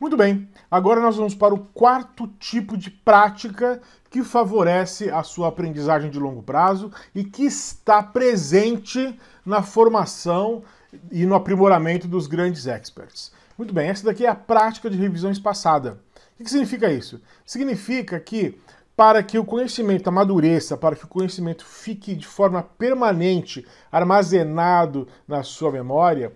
Muito bem, agora nós vamos para o quarto tipo de prática que favorece a sua aprendizagem de longo prazo e que está presente na formação e no aprimoramento dos grandes experts. Muito bem, essa daqui é a prática de revisão espaçada. O que significa isso? Significa que para que o conhecimento amadureça, para que o conhecimento fique de forma permanente armazenado na sua memória,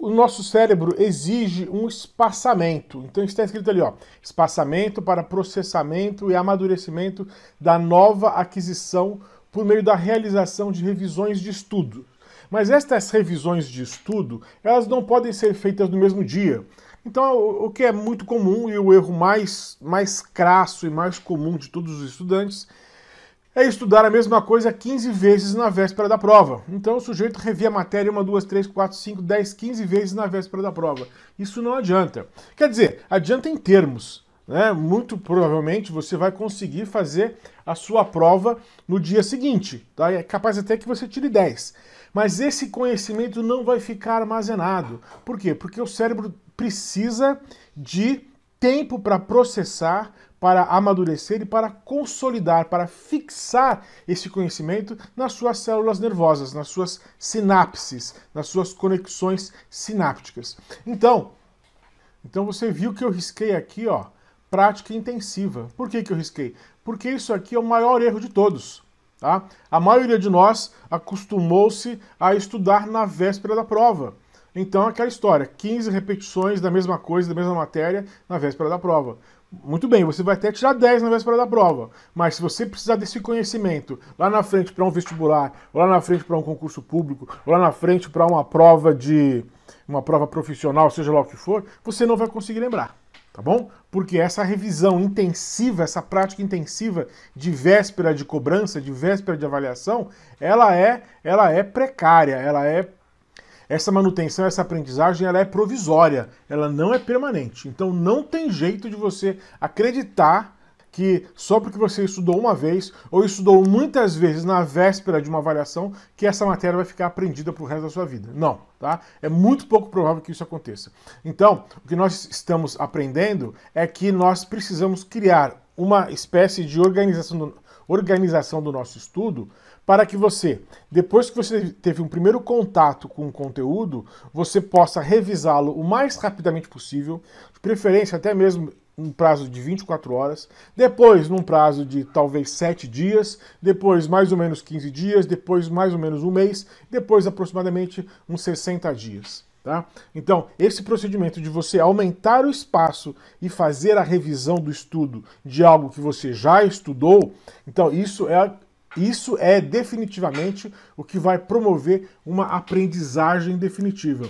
o nosso cérebro exige um espaçamento. Então está escrito ali, ó, espaçamento para processamento e amadurecimento da nova aquisição por meio da realização de revisões de estudo. Mas estas revisões de estudo, elas não podem ser feitas no mesmo dia. Então, o que é muito comum e o erro mais, mais crasso e mais comum de todos os estudantes é estudar a mesma coisa 15 vezes na véspera da prova. Então o sujeito revia a matéria uma, duas, três, quatro, cinco, dez, quinze vezes na véspera da prova. Isso não adianta. Quer dizer, adianta em termos. Né? Muito provavelmente você vai conseguir fazer a sua prova no dia seguinte. Tá? É capaz até que você tire 10. Mas esse conhecimento não vai ficar armazenado. Por quê? Porque o cérebro precisa de tempo para processar, para amadurecer e para consolidar, para fixar esse conhecimento nas suas células nervosas, nas suas sinapses, nas suas conexões sinápticas. Então, então você viu que eu risquei aqui, ó, prática intensiva. Por que, que eu risquei? Porque isso aqui é o maior erro de todos. Tá? A maioria de nós acostumou-se a estudar na véspera da prova. Então, aquela história: 15 repetições da mesma coisa, da mesma matéria, na véspera da prova. Muito bem, você vai até tirar 10 na véspera da prova, mas se você precisar desse conhecimento lá na frente para um vestibular, ou lá na frente para um concurso público, ou lá na frente para uma prova de uma prova profissional, seja lá o que for, você não vai conseguir lembrar, tá bom? Porque essa revisão intensiva, essa prática intensiva de véspera de cobrança, de véspera de avaliação, ela é, ela é precária, ela é essa manutenção, essa aprendizagem, ela é provisória, ela não é permanente. Então não tem jeito de você acreditar que só porque você estudou uma vez ou estudou muitas vezes na véspera de uma avaliação, que essa matéria vai ficar aprendida para o resto da sua vida. Não, tá? É muito pouco provável que isso aconteça. Então, o que nós estamos aprendendo é que nós precisamos criar uma espécie de organização do, organização do nosso estudo para que você, depois que você teve um primeiro contato com o conteúdo, você possa revisá-lo o mais rapidamente possível, de preferência até mesmo um prazo de 24 horas, depois num prazo de talvez 7 dias, depois mais ou menos 15 dias, depois mais ou menos um mês, depois aproximadamente uns 60 dias. Tá? Então, esse procedimento de você aumentar o espaço e fazer a revisão do estudo de algo que você já estudou, então isso é isso é definitivamente o que vai promover uma aprendizagem definitiva.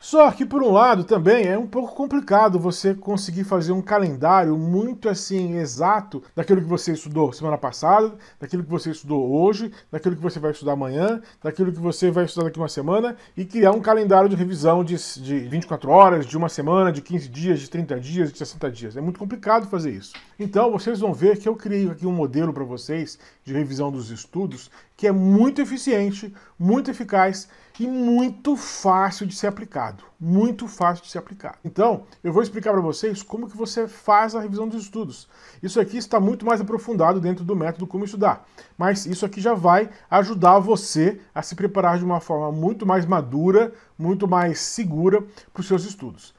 Só que por um lado também é um pouco complicado você conseguir fazer um calendário muito assim exato daquilo que você estudou semana passada, daquilo que você estudou hoje, daquilo que você vai estudar amanhã, daquilo que você vai estudar daqui uma semana e criar um calendário de revisão de, de 24 horas, de uma semana, de 15 dias, de 30 dias, de 60 dias. É muito complicado fazer isso. Então vocês vão ver que eu criei aqui um modelo para vocês de revisão dos estudos que é muito eficiente, muito eficaz e muito fácil de ser aplicado, muito fácil de ser aplicado. Então, eu vou explicar para vocês como que você faz a revisão dos estudos. Isso aqui está muito mais aprofundado dentro do método como estudar, mas isso aqui já vai ajudar você a se preparar de uma forma muito mais madura, muito mais segura para os seus estudos.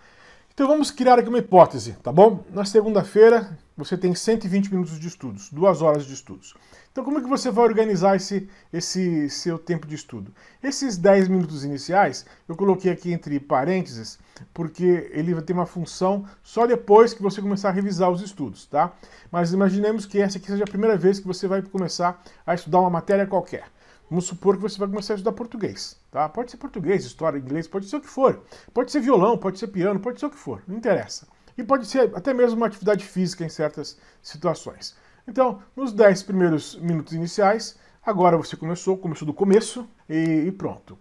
Então vamos criar aqui uma hipótese, tá bom? Na segunda-feira você tem 120 minutos de estudos, duas horas de estudos. Então, como é que você vai organizar esse, esse seu tempo de estudo? Esses 10 minutos iniciais, eu coloquei aqui entre parênteses, porque ele vai ter uma função só depois que você começar a revisar os estudos, tá? Mas imaginemos que essa aqui seja a primeira vez que você vai começar a estudar uma matéria qualquer. Vamos supor que você vai começar a estudar português, tá? Pode ser português, história, inglês, pode ser o que for. Pode ser violão, pode ser piano, pode ser o que for, não interessa. E pode ser até mesmo uma atividade física em certas situações. Então, nos 10 primeiros minutos iniciais, agora você começou, começou do começo e, e pronto.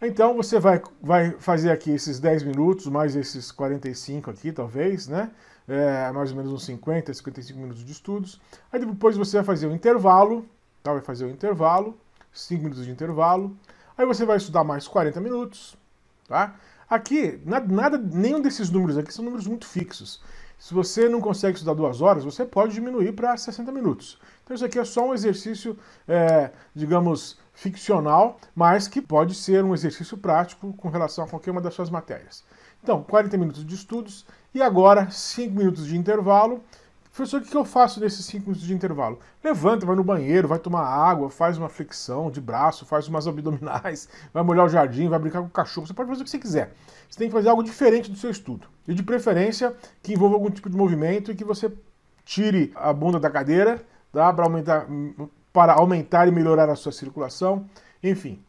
Então você vai, vai fazer aqui esses 10 minutos, mais esses 45 aqui, talvez, né? É, mais ou menos uns 50, 55 minutos de estudos. Aí depois você vai fazer o intervalo, tá? vai fazer o intervalo, 5 minutos de intervalo. Aí você vai estudar mais 40 minutos, tá? Aqui, nada, nenhum desses números aqui são números muito fixos. Se você não consegue estudar duas horas, você pode diminuir para 60 minutos. Então isso aqui é só um exercício, é, digamos, ficcional, mas que pode ser um exercício prático com relação a qualquer uma das suas matérias. Então, 40 minutos de estudos e agora 5 minutos de intervalo Professor, o que eu faço nesses cinco minutos de intervalo? Levanta, vai no banheiro, vai tomar água, faz uma flexão de braço, faz umas abdominais, vai molhar o jardim, vai brincar com o cachorro. Você pode fazer o que você quiser. Você tem que fazer algo diferente do seu estudo. E de preferência que envolva algum tipo de movimento e que você tire a bunda da cadeira tá? para, aumentar, para aumentar e melhorar a sua circulação. Enfim,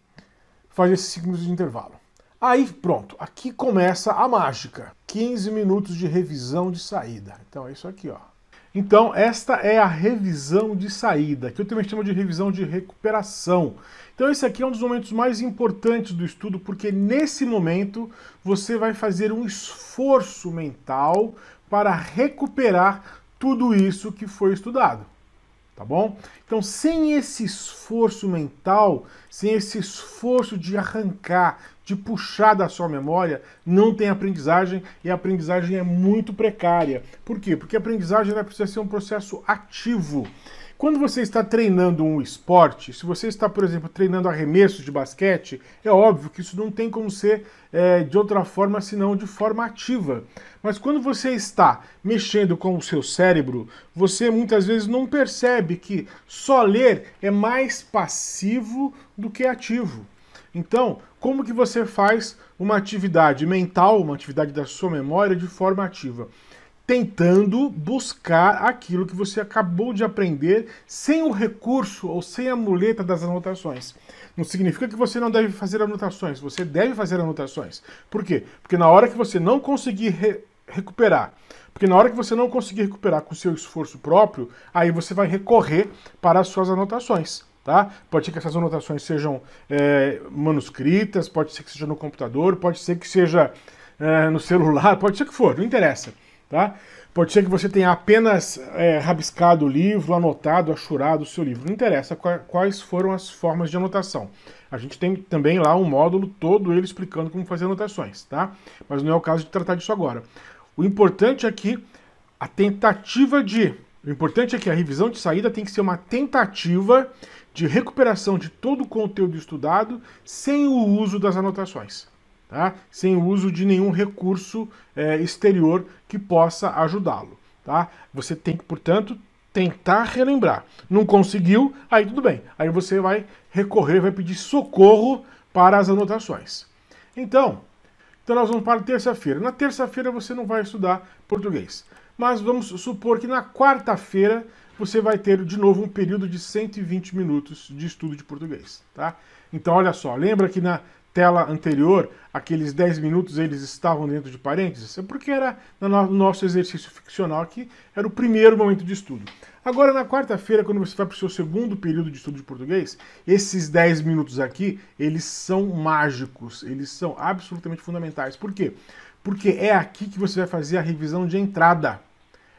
faz esses cinco minutos de intervalo. Aí pronto, aqui começa a mágica. 15 minutos de revisão de saída. Então é isso aqui, ó. Então, esta é a revisão de saída, que eu também chamo de revisão de recuperação. Então, esse aqui é um dos momentos mais importantes do estudo, porque nesse momento você vai fazer um esforço mental para recuperar tudo isso que foi estudado. Tá bom? Então, sem esse esforço mental, sem esse esforço de arrancar, de puxar da sua memória, não tem aprendizagem e a aprendizagem é muito precária. Por quê? Porque a aprendizagem precisa ser um processo ativo. Quando você está treinando um esporte, se você está, por exemplo, treinando arremessos de basquete, é óbvio que isso não tem como ser é, de outra forma senão de forma ativa. Mas quando você está mexendo com o seu cérebro, você muitas vezes não percebe que só ler é mais passivo do que ativo. Então, como que você faz uma atividade mental, uma atividade da sua memória de forma ativa? Tentando buscar aquilo que você acabou de aprender sem o recurso ou sem a muleta das anotações. Não significa que você não deve fazer anotações, você deve fazer anotações. Por quê? Porque na hora que você não conseguir re recuperar, porque na hora que você não conseguir recuperar com seu esforço próprio, aí você vai recorrer para as suas anotações. Tá? Pode ser que essas anotações sejam é, manuscritas, pode ser que seja no computador, pode ser que seja é, no celular, pode ser que for, não interessa. Tá? Pode ser que você tenha apenas é, rabiscado o livro, anotado, achurado o seu livro. Não interessa quais foram as formas de anotação. A gente tem também lá um módulo todo ele explicando como fazer anotações, tá? Mas não é o caso de tratar disso agora. O importante é que a tentativa de. O importante é que a revisão de saída tem que ser uma tentativa de recuperação de todo o conteúdo estudado sem o uso das anotações, tá? sem o uso de nenhum recurso é, exterior que possa ajudá-lo. Tá? Você tem que, portanto, tentar relembrar. Não conseguiu, aí tudo bem. Aí você vai recorrer, vai pedir socorro para as anotações. Então, então nós vamos para terça-feira. Na terça-feira você não vai estudar português. Mas vamos supor que na quarta-feira você vai ter de novo um período de 120 minutos de estudo de português, tá? Então olha só, lembra que na tela anterior, aqueles 10 minutos eles estavam dentro de parênteses? É porque era no nosso exercício ficcional que era o primeiro momento de estudo. Agora na quarta-feira, quando você vai para o seu segundo período de estudo de português, esses 10 minutos aqui, eles são mágicos, eles são absolutamente fundamentais. Por quê? Porque é aqui que você vai fazer a revisão de entrada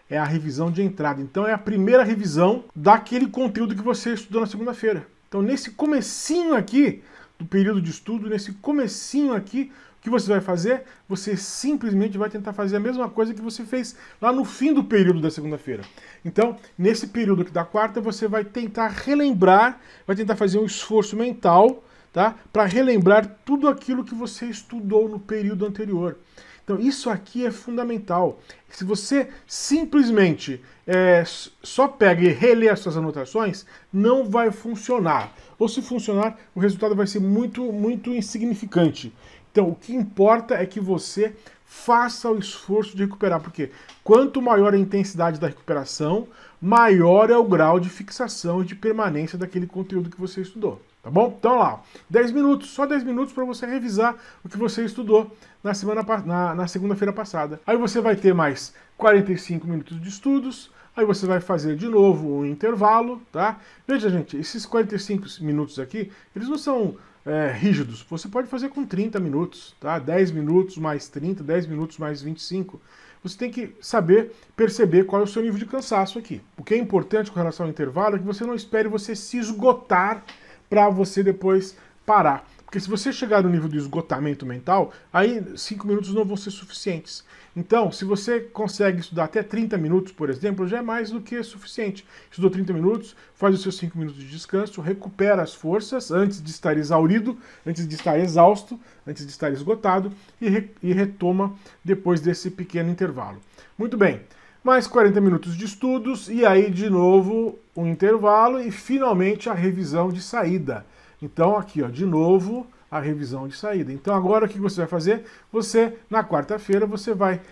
é a revisão de entrada. Então é a primeira revisão daquele conteúdo que você estudou na segunda-feira. Então nesse comecinho aqui do período de estudo, nesse comecinho aqui, o que você vai fazer? Você simplesmente vai tentar fazer a mesma coisa que você fez lá no fim do período da segunda-feira. Então, nesse período aqui da quarta, você vai tentar relembrar, vai tentar fazer um esforço mental, tá? Para relembrar tudo aquilo que você estudou no período anterior. Então isso aqui é fundamental. Se você simplesmente é, só pega e relê as suas anotações, não vai funcionar. Ou se funcionar, o resultado vai ser muito, muito insignificante. Então o que importa é que você faça o esforço de recuperar, porque quanto maior a intensidade da recuperação, maior é o grau de fixação e de permanência daquele conteúdo que você estudou. Tá bom? Então lá, 10 minutos, só 10 minutos para você revisar o que você estudou na semana na, na segunda-feira passada. Aí você vai ter mais 45 minutos de estudos, aí você vai fazer de novo um intervalo, tá? Veja, gente, esses 45 minutos aqui, eles não são é, rígidos. Você pode fazer com 30 minutos, tá? 10 minutos mais 30, 10 minutos mais 25. Você tem que saber perceber qual é o seu nível de cansaço aqui. O que é importante com relação ao intervalo é que você não espere você se esgotar para você depois parar. Porque se você chegar no nível do esgotamento mental, aí cinco minutos não vão ser suficientes. Então, se você consegue estudar até 30 minutos, por exemplo, já é mais do que suficiente. Estudou 30 minutos, faz os seus 5 minutos de descanso, recupera as forças antes de estar exaurido, antes de estar exausto, antes de estar esgotado e, re e retoma depois desse pequeno intervalo. Muito bem mais 40 minutos de estudos e aí de novo um intervalo e finalmente a revisão de saída. Então aqui, ó, de novo a revisão de saída. Então agora o que você vai fazer? Você na quarta-feira você vai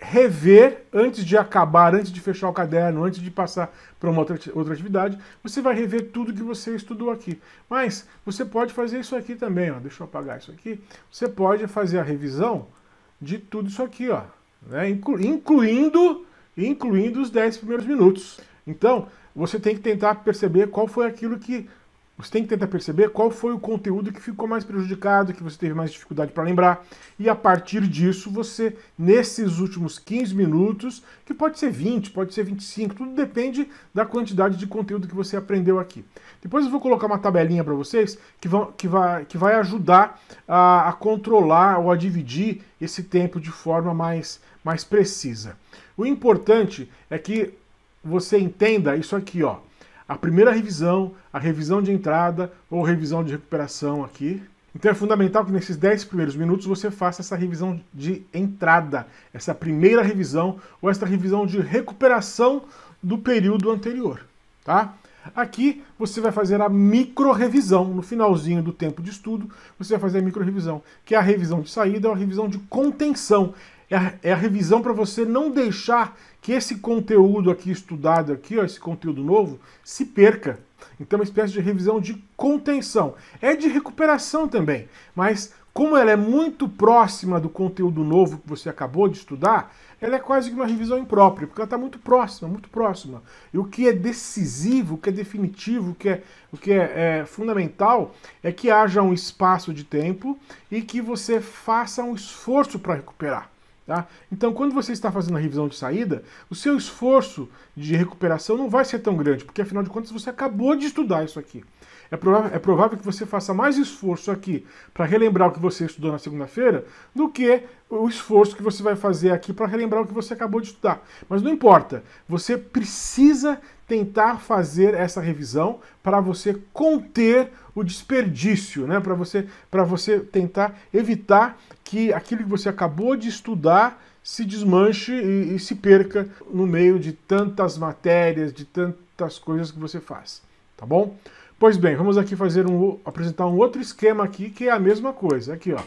rever antes de acabar, antes de fechar o caderno, antes de passar para uma outra, outra atividade, você vai rever tudo que você estudou aqui. Mas você pode fazer isso aqui também, ó. Deixa eu apagar isso aqui. Você pode fazer a revisão de tudo isso aqui, ó né? incluindo, incluindo os 10 primeiros minutos. Então, você tem que tentar perceber qual foi aquilo que você tem que tentar perceber qual foi o conteúdo que ficou mais prejudicado, que você teve mais dificuldade para lembrar, e a partir disso você, nesses últimos 15 minutos, que pode ser 20, pode ser 25, tudo depende da quantidade de conteúdo que você aprendeu aqui. Depois eu vou colocar uma tabelinha para vocês que, vão, que, vai, que vai ajudar a, a controlar ou a dividir esse tempo de forma mais, mais precisa. O importante é que você entenda isso aqui, ó a primeira revisão, a revisão de entrada ou revisão de recuperação aqui. Então é fundamental que nesses 10 primeiros minutos você faça essa revisão de entrada, essa primeira revisão ou essa revisão de recuperação do período anterior, tá? Aqui você vai fazer a micro-revisão, no finalzinho do tempo de estudo, você vai fazer a micro-revisão, que é a revisão de saída ou a revisão de contenção é a, é a revisão para você não deixar que esse conteúdo aqui estudado aqui, ó, esse conteúdo novo, se perca. Então, é uma espécie de revisão de contenção. É de recuperação também, mas como ela é muito próxima do conteúdo novo que você acabou de estudar, ela é quase que uma revisão imprópria, porque ela está muito próxima, muito próxima. E o que é decisivo, o que é definitivo, o que é, o que é, é fundamental é que haja um espaço de tempo e que você faça um esforço para recuperar. Tá? Então, quando você está fazendo a revisão de saída, o seu esforço de recuperação não vai ser tão grande, porque afinal de contas você acabou de estudar isso aqui. É provável, é provável que você faça mais esforço aqui para relembrar o que você estudou na segunda-feira do que o esforço que você vai fazer aqui para relembrar o que você acabou de estudar. Mas não importa, você precisa tentar fazer essa revisão para você conter o desperdício, né? Para você, para você tentar evitar que aquilo que você acabou de estudar se desmanche e, e, se perca no meio de tantas matérias, de tantas coisas que você faz, tá bom? Pois bem, vamos aqui fazer um apresentar um outro esquema aqui que é a mesma coisa. Aqui, ó.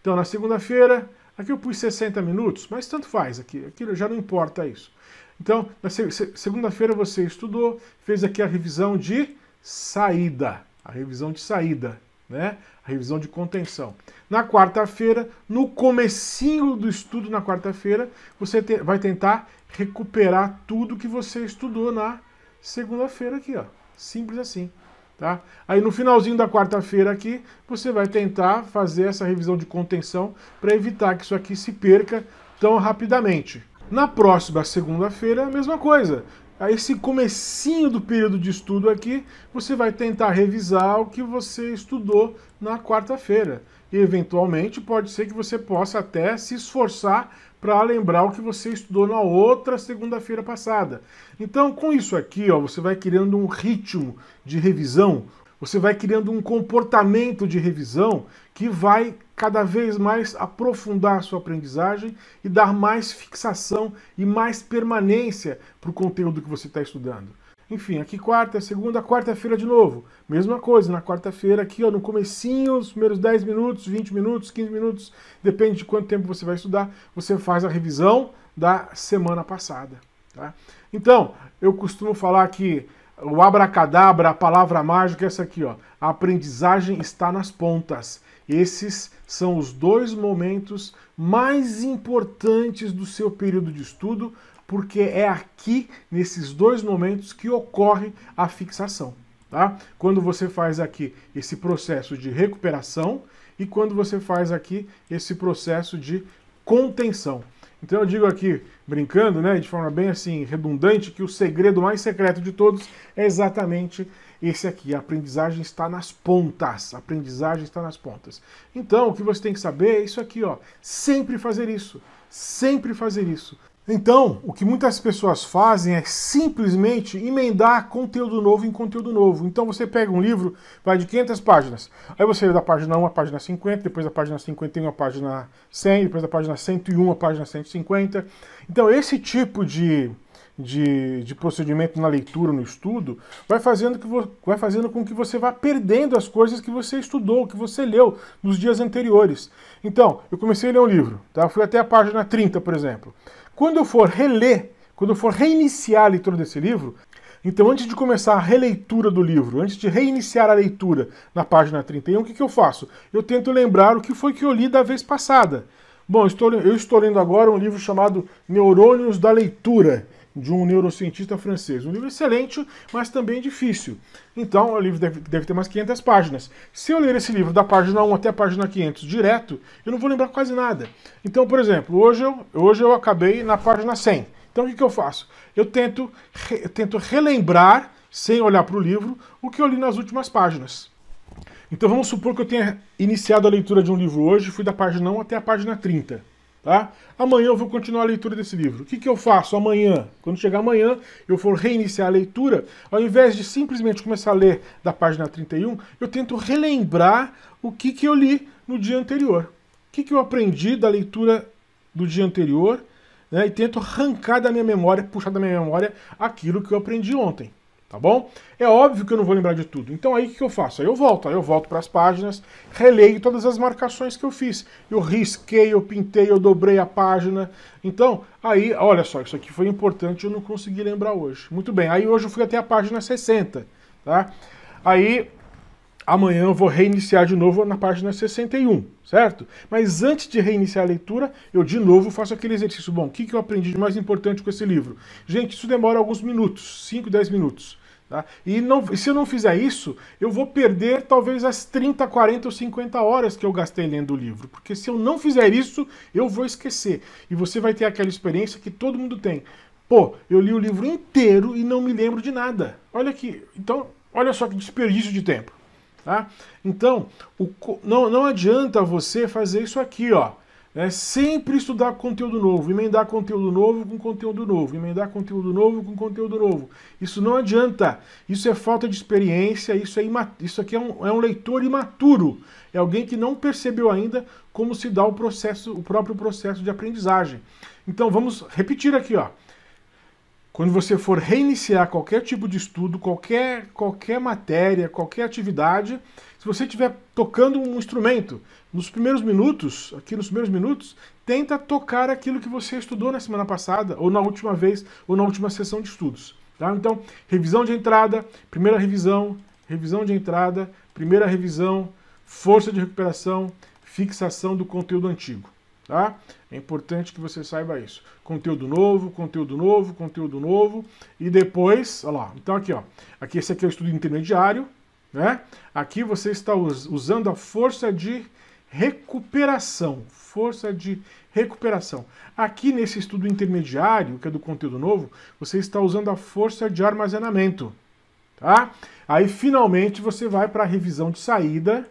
Então, na segunda-feira, aqui eu pus 60 minutos, mas tanto faz aqui, aqui já não importa isso. Então, na segunda-feira você estudou, fez aqui a revisão de saída, a revisão de saída, né? A revisão de contenção. Na quarta-feira, no comecinho do estudo na quarta-feira, você te, vai tentar recuperar tudo que você estudou na segunda-feira aqui, ó. Simples assim. Tá? Aí no finalzinho da quarta-feira aqui, você vai tentar fazer essa revisão de contenção para evitar que isso aqui se perca tão rapidamente. Na próxima segunda-feira, a mesma coisa. Aí esse comecinho do período de estudo aqui, você vai tentar revisar o que você estudou na quarta-feira. E eventualmente pode ser que você possa até se esforçar para lembrar o que você estudou na outra segunda-feira passada. Então, com isso aqui, ó, você vai criando um ritmo de revisão, você vai criando um comportamento de revisão que vai cada vez mais aprofundar a sua aprendizagem e dar mais fixação e mais permanência para o conteúdo que você está estudando. Enfim, aqui quarta, segunda, quarta-feira de novo. Mesma coisa, na quarta-feira aqui, ó, no comecinho, os primeiros 10 minutos, 20 minutos, 15 minutos, depende de quanto tempo você vai estudar, você faz a revisão da semana passada. Tá? Então, eu costumo falar que o abracadabra, a palavra mágica é essa aqui, ó. A aprendizagem está nas pontas. Esses são os dois momentos mais importantes do seu período de estudo porque é aqui, nesses dois momentos, que ocorre a fixação. Tá? Quando você faz aqui esse processo de recuperação e quando você faz aqui esse processo de contenção. Então eu digo aqui, brincando, né, de forma bem assim redundante, que o segredo mais secreto de todos é exatamente esse aqui. A aprendizagem está nas pontas. A aprendizagem está nas pontas. Então o que você tem que saber é isso aqui, ó. Sempre fazer isso. Sempre fazer isso então, o que muitas pessoas fazem é simplesmente emendar conteúdo novo em conteúdo novo. Então você pega um livro, vai de 500 páginas. Aí você lê da página 1 à página 50, depois da página 51 à página 100, depois da página 101 à página 150. Então esse tipo de de, de procedimento na leitura, no estudo, vai fazendo, que vo, vai fazendo com que você vá perdendo as coisas que você estudou, que você leu nos dias anteriores. Então, eu comecei a ler um livro, tá? fui até a página 30, por exemplo. Quando eu for reler, quando eu for reiniciar a leitura desse livro, então, antes de começar a releitura do livro, antes de reiniciar a leitura na página 31, o que, que eu faço? Eu tento lembrar o que foi que eu li da vez passada. Bom, eu estou, eu estou lendo agora um livro chamado Neurônios da Leitura, de um neurocientista francês. Um livro excelente, mas também difícil. Então, o livro deve, deve, ter mais 500 páginas. Se eu ler esse livro da página 1 até a página 500 direto, eu não vou lembrar quase nada. Então, por exemplo, hoje eu, hoje eu acabei na página 100. Então, o que, que eu faço? Eu tento, re, eu tento relembrar, sem olhar para o livro, o que eu li nas últimas páginas. Então, vamos supor que eu tenha iniciado a leitura de um livro hoje, fui da página 1 até a página 30. Tá? Amanhã eu vou continuar a leitura desse livro. O que, que eu faço amanhã? Quando chegar amanhã, eu for reiniciar a leitura, ao invés de simplesmente começar a ler da página 31, eu tento relembrar o que, que eu li no dia anterior. O que, que eu aprendi da leitura do dia anterior né? e tento arrancar da minha memória, puxar da minha memória aquilo que eu aprendi ontem tá bom? É óbvio que eu não vou lembrar de tudo. Então aí o que eu faço? Aí eu volto, aí eu volto para as páginas, releio todas as marcações que eu fiz. Eu risquei, eu pintei, eu dobrei a página. Então, aí, olha só, isso aqui foi importante, eu não consegui lembrar hoje. Muito bem, aí hoje eu fui até a página 60, tá? Aí amanhã eu vou reiniciar de novo na página 61, certo? Mas antes de reiniciar a leitura, eu de novo faço aquele exercício. Bom, o que, que eu aprendi de mais importante com esse livro? Gente, isso demora alguns minutos, 5, 10 minutos. Tá? E, não, e se eu não fizer isso, eu vou perder talvez as 30, 40 ou 50 horas que eu gastei lendo o livro. Porque se eu não fizer isso, eu vou esquecer. E você vai ter aquela experiência que todo mundo tem. Pô, eu li o livro inteiro e não me lembro de nada. Olha aqui. Então, olha só que desperdício de tempo. Tá? Então, o, não, não adianta você fazer isso aqui, ó. É sempre estudar conteúdo novo, emendar conteúdo novo com conteúdo novo, emendar conteúdo novo com conteúdo novo. Isso não adianta. Isso é falta de experiência, isso, é isso aqui é um, é um leitor imaturo. É alguém que não percebeu ainda como se dá o processo, o próprio processo de aprendizagem. Então vamos repetir aqui, ó. Quando você for reiniciar qualquer tipo de estudo, qualquer, qualquer matéria, qualquer atividade, se você estiver tocando um instrumento, nos primeiros minutos, aqui nos primeiros minutos, tenta tocar aquilo que você estudou na semana passada, ou na última vez, ou na última sessão de estudos. Tá? Então, revisão de entrada, primeira revisão, revisão de entrada, primeira revisão, força de recuperação, fixação do conteúdo antigo. Tá? É importante que você saiba isso. Conteúdo novo, conteúdo novo, conteúdo novo. E depois, olha lá, então aqui, ó. Aqui, esse aqui é o estudo intermediário, né? Aqui você está us usando a força de recuperação, força de recuperação. Aqui nesse estudo intermediário, que é do conteúdo novo, você está usando a força de armazenamento, tá? Aí finalmente você vai para a revisão de saída,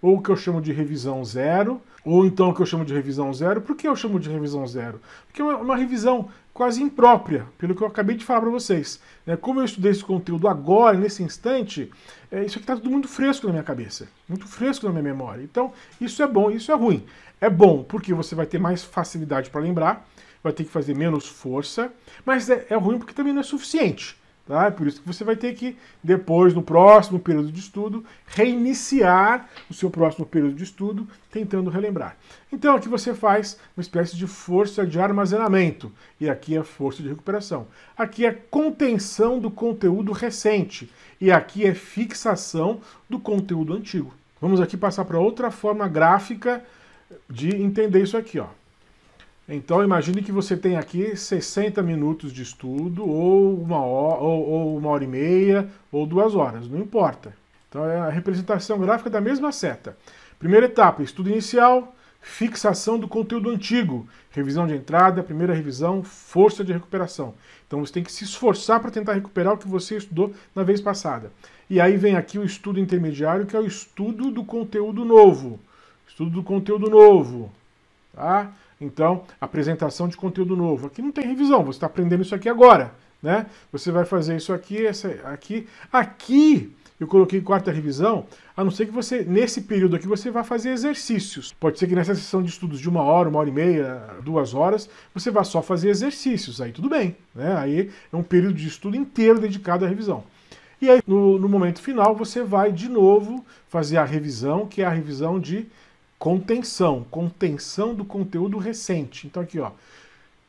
ou o que eu chamo de revisão zero, ou então o que eu chamo de revisão zero. Por que eu chamo de revisão zero? Porque é uma revisão quase imprópria, pelo que eu acabei de falar para vocês. Né? Como eu estudei esse conteúdo agora, nesse instante, é, isso aqui está tudo muito fresco na minha cabeça, muito fresco na minha memória. Então, isso é bom, isso é ruim. É bom porque você vai ter mais facilidade para lembrar, vai ter que fazer menos força, mas é, é ruim porque também não é suficiente. Tá? É por isso que você vai ter que, depois, no próximo período de estudo, reiniciar o seu próximo período de estudo, tentando relembrar. Então, aqui você faz uma espécie de força de armazenamento, e aqui é força de recuperação. Aqui é contenção do conteúdo recente, e aqui é fixação do conteúdo antigo. Vamos aqui passar para outra forma gráfica de entender isso aqui. Ó. Então imagine que você tem aqui 60 minutos de estudo, ou uma hora, ou, ou uma hora e meia, ou duas horas, não importa. Então é a representação gráfica da mesma seta. Primeira etapa, estudo inicial, fixação do conteúdo antigo, revisão de entrada, primeira revisão, força de recuperação. Então você tem que se esforçar para tentar recuperar o que você estudou na vez passada. E aí vem aqui o estudo intermediário, que é o estudo do conteúdo novo. Estudo do conteúdo novo, tá? Então, apresentação de conteúdo novo. Aqui não tem revisão, você está aprendendo isso aqui agora. Né? Você vai fazer isso aqui, essa, aqui. Aqui eu coloquei quarta revisão, a não ser que você, nesse período aqui, você vá fazer exercícios. Pode ser que nessa sessão de estudos de uma hora, uma hora e meia, duas horas, você vá só fazer exercícios. Aí tudo bem. Né? Aí é um período de estudo inteiro dedicado à revisão. E aí, no, no momento final, você vai de novo fazer a revisão, que é a revisão de Contenção, contenção do conteúdo recente. Então aqui, ó,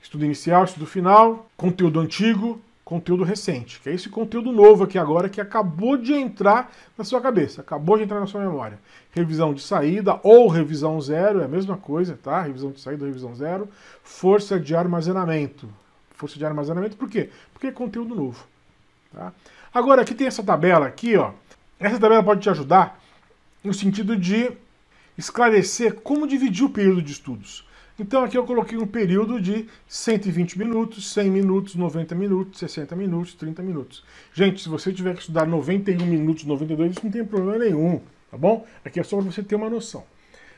estudo inicial, estudo final, conteúdo antigo, conteúdo recente, que é esse conteúdo novo aqui agora que acabou de entrar na sua cabeça, acabou de entrar na sua memória. Revisão de saída ou revisão zero, é a mesma coisa, tá? Revisão de saída ou revisão zero. Força de armazenamento. Força de armazenamento por quê? Porque é conteúdo novo. Tá? Agora, aqui tem essa tabela aqui, ó. Essa tabela pode te ajudar no sentido de esclarecer como dividir o período de estudos. Então aqui eu coloquei um período de 120 minutos, 100 minutos, 90 minutos, 60 minutos, 30 minutos. Gente, se você tiver que estudar 91 minutos, 92, isso não tem problema nenhum, tá bom? Aqui é só para você ter uma noção.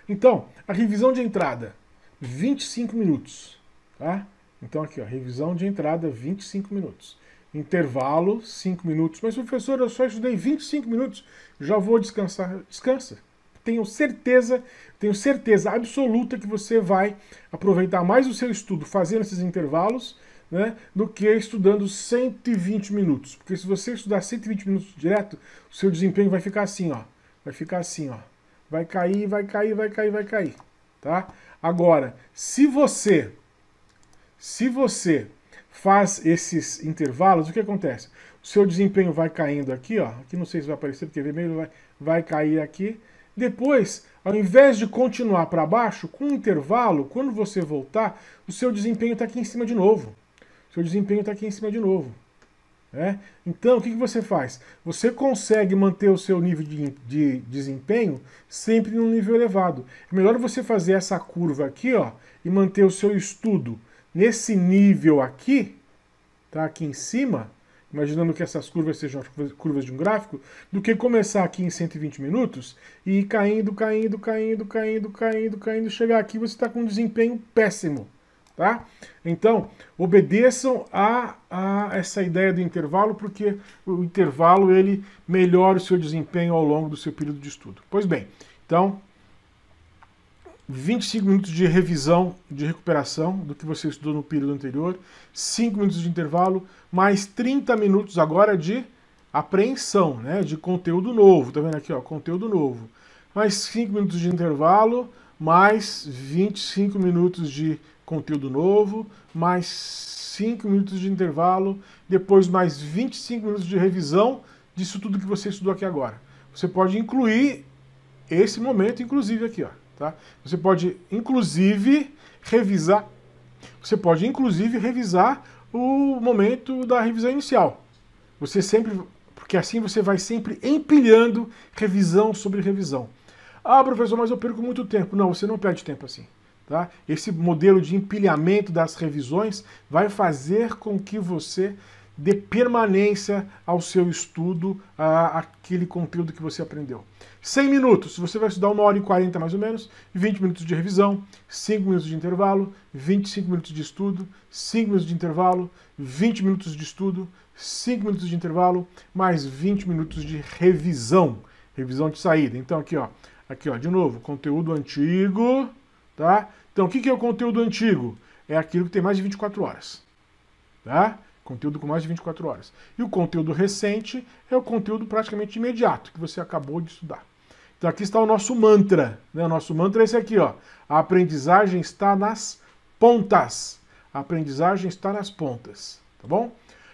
Então, a revisão de entrada, 25 minutos, tá? Então aqui, ó, revisão de entrada, 25 minutos. Intervalo, 5 minutos. Mas professor, eu só estudei 25 minutos, já vou descansar. Descansa tenho certeza, tenho certeza absoluta que você vai aproveitar mais o seu estudo fazendo esses intervalos né, do que estudando 120 minutos. Porque se você estudar 120 minutos direto, o seu desempenho vai ficar assim, ó. Vai ficar assim, ó. Vai cair, vai cair, vai cair, vai cair, tá? Agora, se você se você faz esses intervalos, o que acontece? O seu desempenho vai caindo aqui, ó. Aqui não sei se vai aparecer porque vermelho vai vai cair aqui depois, ao invés de continuar para baixo, com um intervalo, quando você voltar, o seu desempenho está aqui em cima de novo. O seu desempenho está aqui em cima de novo. Né? Então, o que, que você faz? Você consegue manter o seu nível de, de desempenho sempre num nível elevado. É melhor você fazer essa curva aqui ó, e manter o seu estudo nesse nível aqui, tá aqui em cima, imaginando que essas curvas sejam as curvas de um gráfico, do que começar aqui em 120 minutos e ir caindo, caindo, caindo, caindo, caindo, caindo, chegar aqui você está com um desempenho péssimo. Tá? Então, obedeçam a, a essa ideia do intervalo, porque o intervalo ele melhora o seu desempenho ao longo do seu período de estudo. Pois bem, então 25 minutos de revisão, de recuperação do que você estudou no período anterior, 5 minutos de intervalo, mais 30 minutos agora de apreensão, né, de conteúdo novo, tá vendo aqui, ó, conteúdo novo. Mais 5 minutos de intervalo, mais 25 minutos de conteúdo novo, mais 5 minutos de intervalo, depois mais 25 minutos de revisão disso tudo que você estudou aqui agora. Você pode incluir esse momento, inclusive, aqui, ó. Tá? Você pode, inclusive, revisar. Você pode, inclusive, revisar o momento da revisão inicial. Você sempre, porque assim você vai sempre empilhando revisão sobre revisão. Ah, professor, mas eu perco muito tempo. Não, você não perde tempo assim. Tá? Esse modelo de empilhamento das revisões vai fazer com que você dê permanência ao seu estudo, a, aquele conteúdo que você aprendeu. 100 minutos, você vai estudar uma hora e 40 mais ou menos, 20 minutos de revisão, 5 minutos de intervalo, 25 minutos de estudo, 5 minutos de intervalo, 20 minutos de estudo, 5 minutos de intervalo, mais 20 minutos de revisão, revisão de saída. Então aqui ó, aqui ó, de novo, conteúdo antigo, tá? Então o que é o conteúdo antigo? É aquilo que tem mais de 24 horas, tá? Conteúdo com mais de 24 horas. E o conteúdo recente é o conteúdo praticamente imediato que você acabou de estudar. Então aqui está o nosso mantra. Né? O nosso mantra é esse aqui, ó. A aprendizagem está nas pontas. A aprendizagem está nas pontas. Tá bom?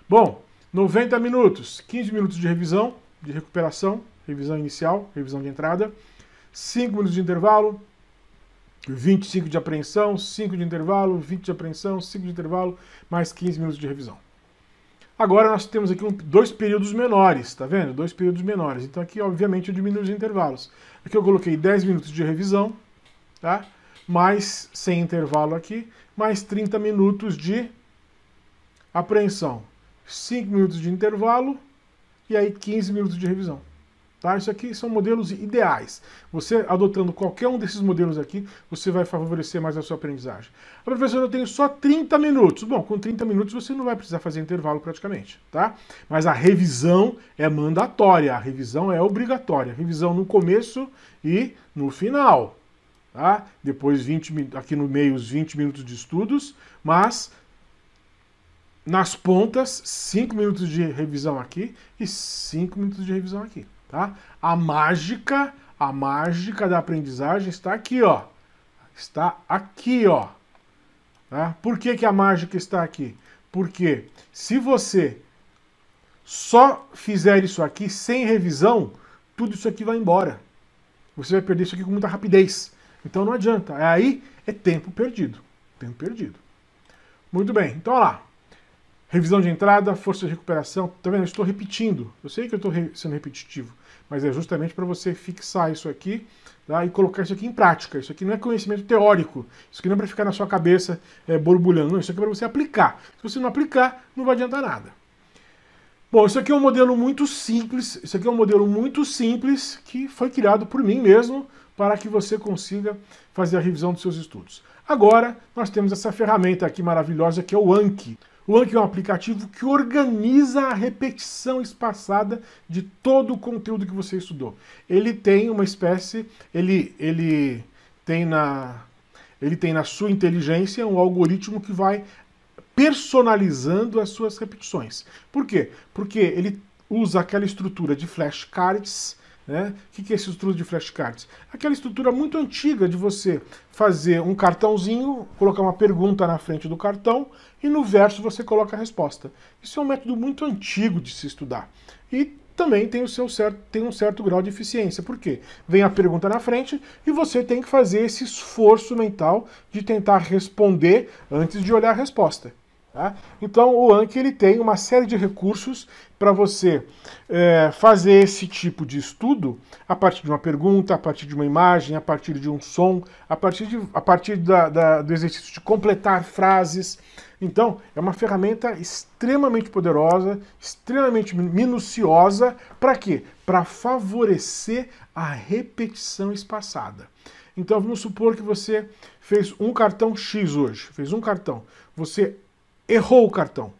Bom, 90 minutos, 15 minutos de revisão, de recuperação, revisão inicial, revisão de entrada, 5 minutos de intervalo, 25 de apreensão, 5 de intervalo, 20 de apreensão, 5 de intervalo, mais 15 minutos de revisão. Agora nós temos aqui um, dois períodos menores, tá vendo? Dois períodos menores. Então aqui, obviamente, eu diminuo os intervalos. Aqui eu coloquei 10 minutos de revisão, tá? Mais, sem intervalo aqui, mais 30 minutos de apreensão. 5 minutos de intervalo e aí 15 minutos de revisão. Tá? Isso aqui são modelos ideais. Você adotando qualquer um desses modelos aqui, você vai favorecer mais a sua aprendizagem. Ah, professor, eu tenho só 30 minutos. Bom, com 30 minutos você não vai precisar fazer intervalo praticamente, tá? Mas a revisão é mandatória, a revisão é obrigatória. Revisão no começo e no final, tá? Depois 20 aqui no meio os 20 minutos de estudos, mas nas pontas 5 minutos de revisão aqui e 5 minutos de revisão aqui. Tá? A mágica, a mágica da aprendizagem está aqui, ó. Está aqui, ó. Tá? Por que, que a mágica está aqui? Porque se você só fizer isso aqui sem revisão, tudo isso aqui vai embora. Você vai perder isso aqui com muita rapidez. Então não adianta. É aí é tempo perdido. Tempo perdido. Muito bem, então olha lá. Revisão de entrada, força de recuperação. Também tá eu estou repetindo. Eu sei que eu estou re sendo repetitivo, mas é justamente para você fixar isso aqui tá? e colocar isso aqui em prática. Isso aqui não é conhecimento teórico. Isso aqui não é para ficar na sua cabeça é, borbulhando. Não, isso aqui é para você aplicar. Se você não aplicar, não vai adiantar nada. Bom, isso aqui é um modelo muito simples. Isso aqui é um modelo muito simples que foi criado por mim mesmo para que você consiga fazer a revisão dos seus estudos. Agora, nós temos essa ferramenta aqui maravilhosa que é o Anki. O Anki é um aplicativo que organiza a repetição espaçada de todo o conteúdo que você estudou. Ele tem uma espécie, ele, ele tem na ele tem na sua inteligência um algoritmo que vai personalizando as suas repetições. Por quê? Porque ele usa aquela estrutura de flashcards né? O que é esse estudo de flashcards? Aquela estrutura muito antiga de você fazer um cartãozinho, colocar uma pergunta na frente do cartão e no verso você coloca a resposta. Isso é um método muito antigo de se estudar. E também tem, o seu certo, tem um certo grau de eficiência. Por quê? Vem a pergunta na frente e você tem que fazer esse esforço mental de tentar responder antes de olhar a resposta. Tá? Então o Anki ele tem uma série de recursos para você é, fazer esse tipo de estudo a partir de uma pergunta, a partir de uma imagem, a partir de um som, a partir, de, a partir da, da, do exercício de completar frases. Então é uma ferramenta extremamente poderosa, extremamente minuciosa para quê? Para favorecer a repetição espaçada. Então vamos supor que você fez um cartão X hoje, fez um cartão. Você errou o cartão.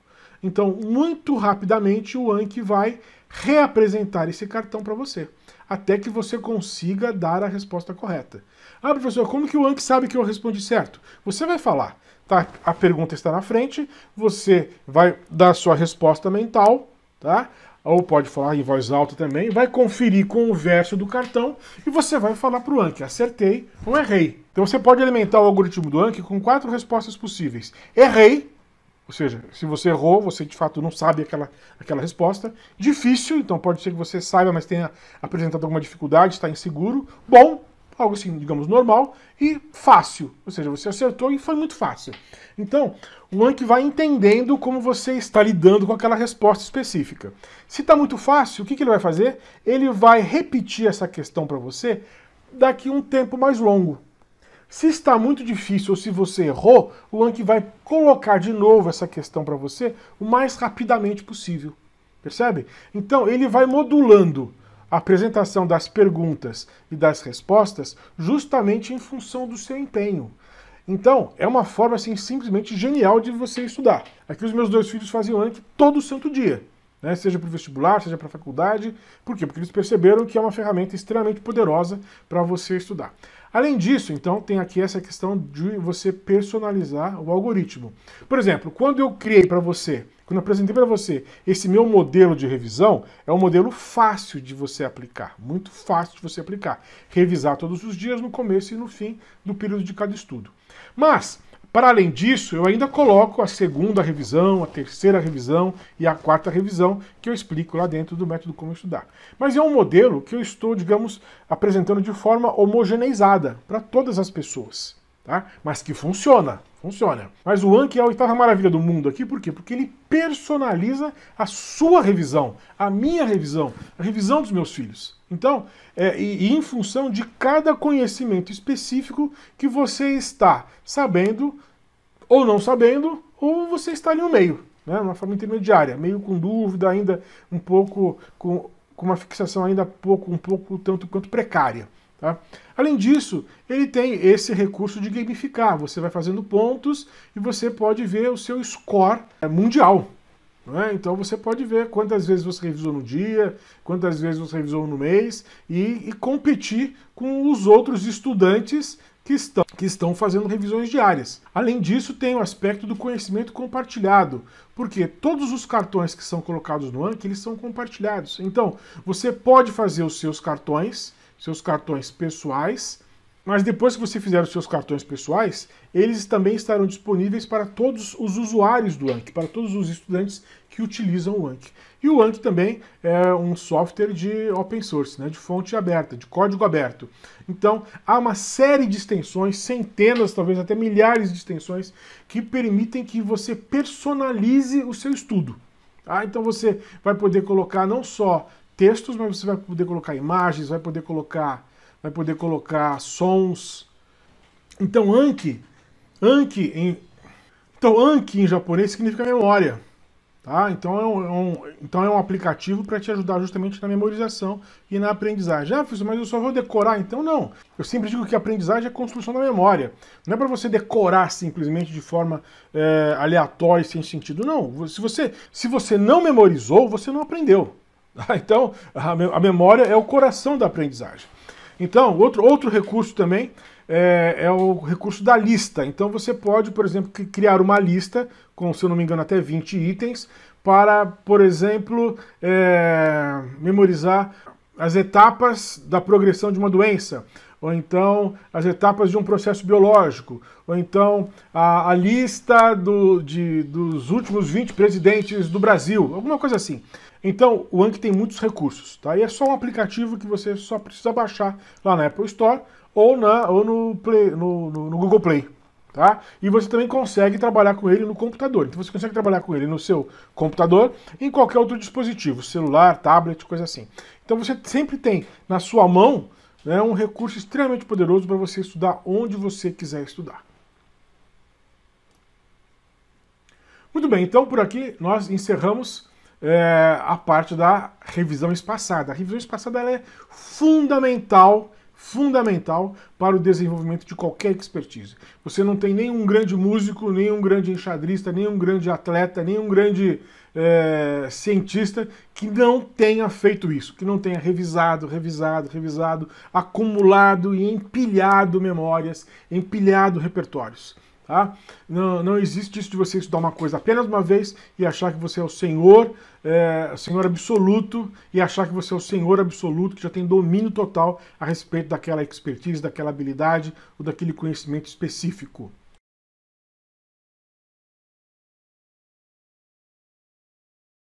Então, muito rapidamente, o Anki vai reapresentar esse cartão para você, até que você consiga dar a resposta correta. Ah, professor, como que o Anki sabe que eu respondi certo? Você vai falar, tá? A pergunta está na frente, você vai dar a sua resposta mental, tá? Ou pode falar em voz alta também, vai conferir com o verso do cartão e você vai falar para o Anki, acertei ou errei. Então você pode alimentar o algoritmo do Anki com quatro respostas possíveis. Errei, ou seja, se você errou, você de fato não sabe aquela, aquela resposta. Difícil, então pode ser que você saiba, mas tenha apresentado alguma dificuldade, está inseguro. Bom, algo assim, digamos, normal. E fácil, ou seja, você acertou e foi muito fácil. Então, o Anki vai entendendo como você está lidando com aquela resposta específica. Se está muito fácil, o que, que ele vai fazer? Ele vai repetir essa questão para você daqui um tempo mais longo. Se está muito difícil ou se você errou, o Anki vai colocar de novo essa questão para você o mais rapidamente possível. Percebe? Então ele vai modulando a apresentação das perguntas e das respostas justamente em função do seu empenho. Então, é uma forma assim, simplesmente genial de você estudar. Aqui é os meus dois filhos faziam Anki todo santo dia. Né, seja para o vestibular, seja para a faculdade. Por quê? Porque eles perceberam que é uma ferramenta extremamente poderosa para você estudar. Além disso, então, tem aqui essa questão de você personalizar o algoritmo. Por exemplo, quando eu criei para você, quando eu apresentei para você esse meu modelo de revisão, é um modelo fácil de você aplicar, muito fácil de você aplicar. Revisar todos os dias, no começo e no fim do período de cada estudo. Mas, para além disso, eu ainda coloco a segunda revisão, a terceira revisão e a quarta revisão, que eu explico lá dentro do método como estudar. Mas é um modelo que eu estou, digamos, apresentando de forma homogeneizada para todas as pessoas, tá? mas que funciona funciona. Mas o Anki é a oitava maravilha do mundo aqui, por quê? Porque ele personaliza a sua revisão, a minha revisão, a revisão dos meus filhos. Então, é, e, e em função de cada conhecimento específico que você está sabendo, ou não sabendo, ou você está ali no meio, né, uma forma intermediária, meio com dúvida, ainda um pouco com, com uma fixação ainda pouco, um pouco tanto quanto precária. Tá? Além disso, ele tem esse recurso de gamificar. Você vai fazendo pontos e você pode ver o seu score é, mundial. É? Então você pode ver quantas vezes você revisou no dia, quantas vezes você revisou no mês e, e competir com os outros estudantes que estão, que estão fazendo revisões diárias. Além disso, tem o aspecto do conhecimento compartilhado, porque todos os cartões que são colocados no ANC, eles são compartilhados. Então, você pode fazer os seus cartões seus cartões pessoais, mas depois que você fizer os seus cartões pessoais, eles também estarão disponíveis para todos os usuários do Anki, para todos os estudantes que utilizam o Anki. E o Anki também é um software de open source, né, de fonte aberta, de código aberto. Então, há uma série de extensões, centenas, talvez até milhares de extensões, que permitem que você personalize o seu estudo. Ah, então você vai poder colocar não só textos, mas você vai poder colocar imagens, vai poder colocar, vai poder colocar sons. Então Anki, Anki em então Anki em japonês significa memória, tá? Então é um, é um então é um aplicativo para te ajudar justamente na memorização e na aprendizagem. Ah, mas eu só vou decorar, então não. Eu sempre digo que aprendizagem é construção da memória. Não é para você decorar simplesmente de forma é, aleatória e sem sentido, não. Se você se você não memorizou, você não aprendeu. Ah, então, a memória é o coração da aprendizagem. Então, outro, outro recurso também é, é, o recurso da lista. Então, você pode, por exemplo, criar uma lista com, se eu não me engano, até 20 itens para, por exemplo, é, memorizar as etapas da progressão de uma doença, ou então as etapas de um processo biológico, ou então a, a lista do, de, dos últimos 20 presidentes do Brasil, alguma coisa assim. Então, o Anki tem muitos recursos, tá? E é só um aplicativo que você só precisa baixar lá na Apple Store ou, na, ou no, Play, no, no, no Google Play, tá? E você também consegue trabalhar com ele no computador. Então você consegue trabalhar com ele no seu computador, em qualquer outro dispositivo, celular, tablet, coisa assim. Então você sempre tem na sua mão né, um recurso extremamente poderoso para você estudar onde você quiser estudar. Muito bem, então por aqui nós encerramos é, a parte da revisão espaçada. A revisão espaçada ela é fundamental fundamental para o desenvolvimento de qualquer expertise. Você não tem nenhum grande músico, nenhum grande enxadrista, nenhum grande atleta, nenhum grande é, cientista que não tenha feito isso, que não tenha revisado, revisado, revisado, acumulado e empilhado memórias, empilhado repertórios. Tá? Não, não existe isso de você estudar uma coisa apenas uma vez e achar que você é o senhor, é, senhor absoluto, e achar que você é o senhor absoluto, que já tem domínio total a respeito daquela expertise, daquela habilidade ou daquele conhecimento específico.